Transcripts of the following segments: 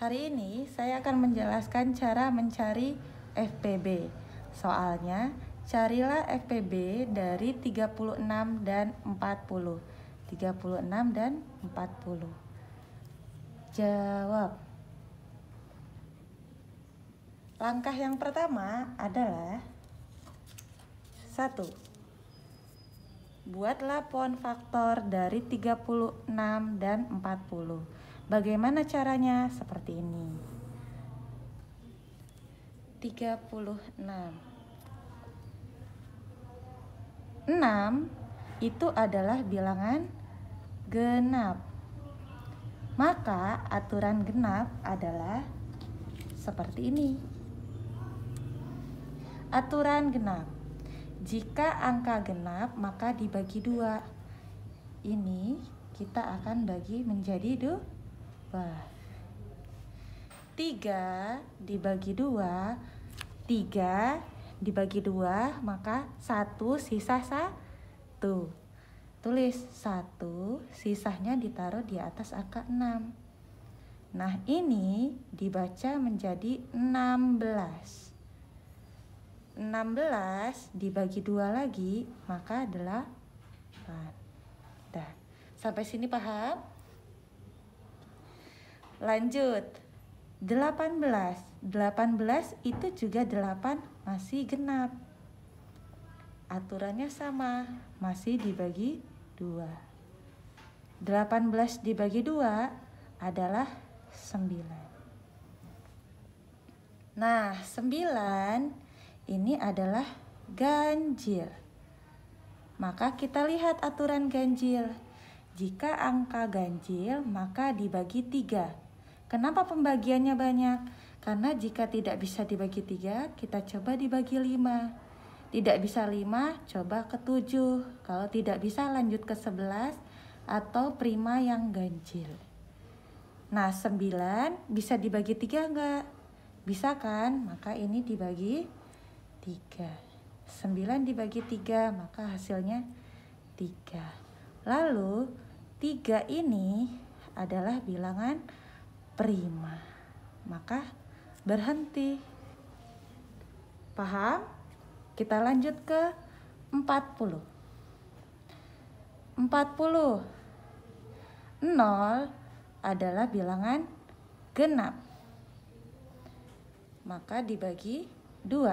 Hari ini saya akan menjelaskan cara mencari FPB. Soalnya, carilah FPB dari 36 dan 40. 36 dan 40. Jawab. Langkah yang pertama adalah 1. Buatlah pohon faktor dari 36 dan 40. Bagaimana caranya? Seperti ini. 36. 6 itu adalah bilangan genap. Maka aturan genap adalah seperti ini. Aturan genap. Jika angka genap maka dibagi dua. Ini kita akan bagi menjadi dua Wah. 3 dibagi 2 3 dibagi 2 maka 1 sisa 1 Tulis 1 sisanya ditaruh di atas angka 6 Nah ini dibaca menjadi 16 16 dibagi 2 lagi maka adalah 4 Dah. Sampai sini paham? Lanjut. 18. 18 itu juga 8 masih genap. Aturannya sama, masih dibagi 2. 18 dibagi 2 adalah 9. Nah, 9 ini adalah ganjil. Maka kita lihat aturan ganjil. Jika angka ganjil, maka dibagi 3 Kenapa pembagiannya banyak? Karena jika tidak bisa dibagi tiga, kita coba dibagi lima. Tidak bisa lima, coba ke tujuh. Kalau tidak bisa, lanjut ke sebelas atau prima yang ganjil. Nah, sembilan bisa dibagi tiga enggak? Bisa kan? Maka ini dibagi tiga. Sembilan dibagi tiga, maka hasilnya tiga. Lalu, tiga ini adalah bilangan prima maka berhenti paham kita lanjut ke 40 40 0 adalah bilangan genap maka dibagi 2 4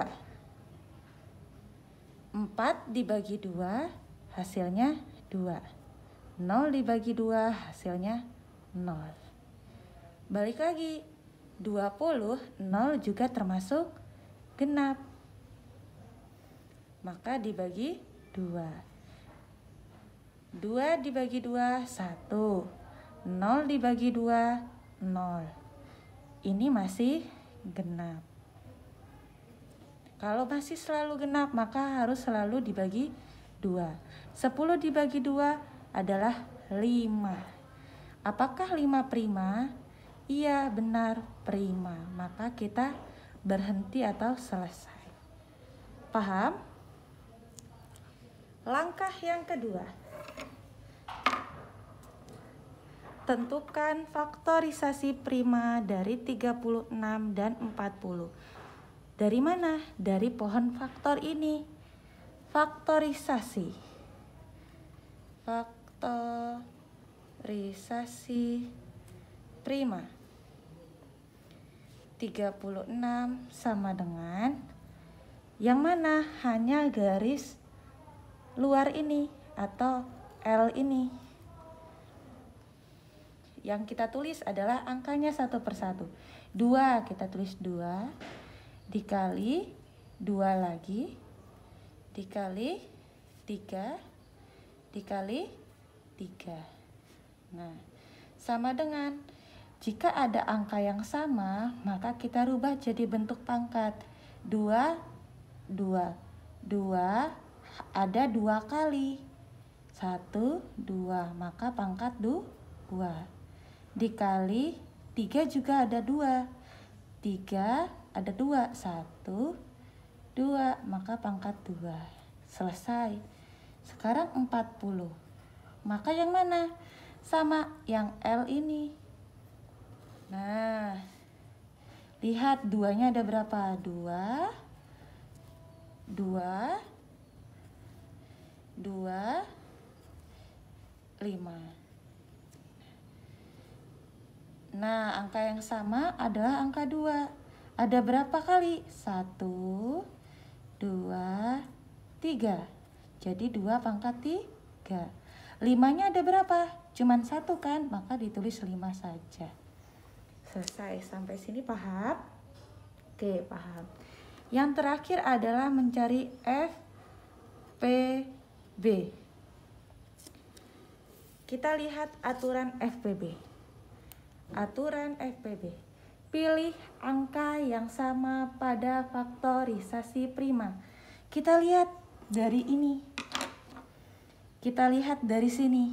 dibagi 2 hasilnya 2 0 dibagi 2 hasilnya 0 Balik lagi, 20, 0 juga termasuk genap. Maka dibagi 2. 2 dibagi 2, 1. 0 dibagi 2, 0. Ini masih genap. Kalau masih selalu genap, maka harus selalu dibagi 2. 10 dibagi 2 adalah 5. Apakah 5 prima? iya benar prima maka kita berhenti atau selesai paham langkah yang kedua tentukan faktorisasi prima dari 36 dan 40 dari mana? dari pohon faktor ini faktorisasi faktorisasi prima 36 sama dengan yang mana hanya garis luar ini atau L ini. Yang kita tulis adalah angkanya satu persatu. 2 kita tulis dua dikali dua lagi dikali tiga dikali tiga Nah, sama dengan jika ada angka yang sama, maka kita rubah jadi bentuk pangkat. 2, 2, 2, ada dua kali. 1, 2, maka pangkat 2. Dikali 3 juga ada 2. 3 ada 2, 1, 2, maka pangkat 2. Selesai. Sekarang 40. Maka yang mana? Sama yang L ini. Nah, lihat duanya ada berapa? Dua, dua, dua, lima. Nah, angka yang sama adalah angka dua. Ada berapa kali? Satu, dua, tiga. Jadi dua pangkat tiga. Limanya ada berapa? Cuman satu kan? Maka ditulis lima saja. Selesai sampai sini paham? Oke, paham. Yang terakhir adalah mencari FPB. Kita lihat aturan FPB. Aturan FPB. Pilih angka yang sama pada faktorisasi prima. Kita lihat dari ini. Kita lihat dari sini.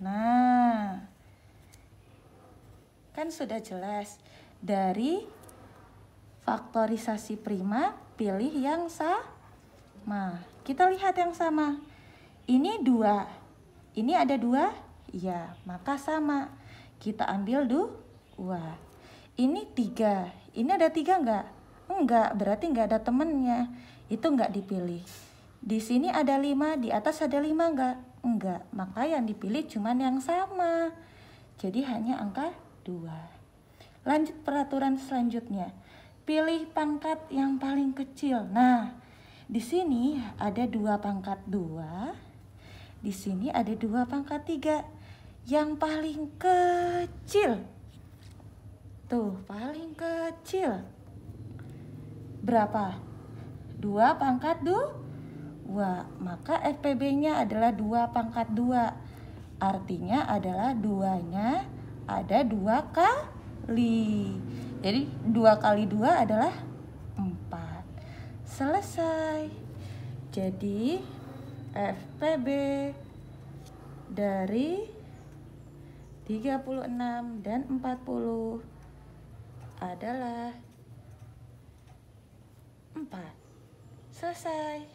Nah, Kan sudah jelas dari faktorisasi prima pilih yang sama. Kita lihat yang sama. Ini dua. Ini ada dua? ya maka sama. Kita ambil dua. Ini tiga. Ini ada tiga enggak? Enggak, berarti enggak ada temennya. Itu enggak dipilih. Di sini ada lima, di atas ada lima enggak? Enggak, maka yang dipilih cuman yang sama. Jadi hanya angka 2. Lanjut peraturan selanjutnya. Pilih pangkat yang paling kecil. Nah, di sini ada dua pangkat 2. Di sini ada dua pangkat 3. Yang paling kecil. Tuh, paling kecil. Berapa? 2 pangkat 2. maka FPB-nya adalah 2 pangkat 2. Artinya adalah 2-nya 2 ada dua kali. Jadi dua kali dua adalah empat. Selesai. Jadi FPB dari 36 dan 40 adalah 4. Selesai.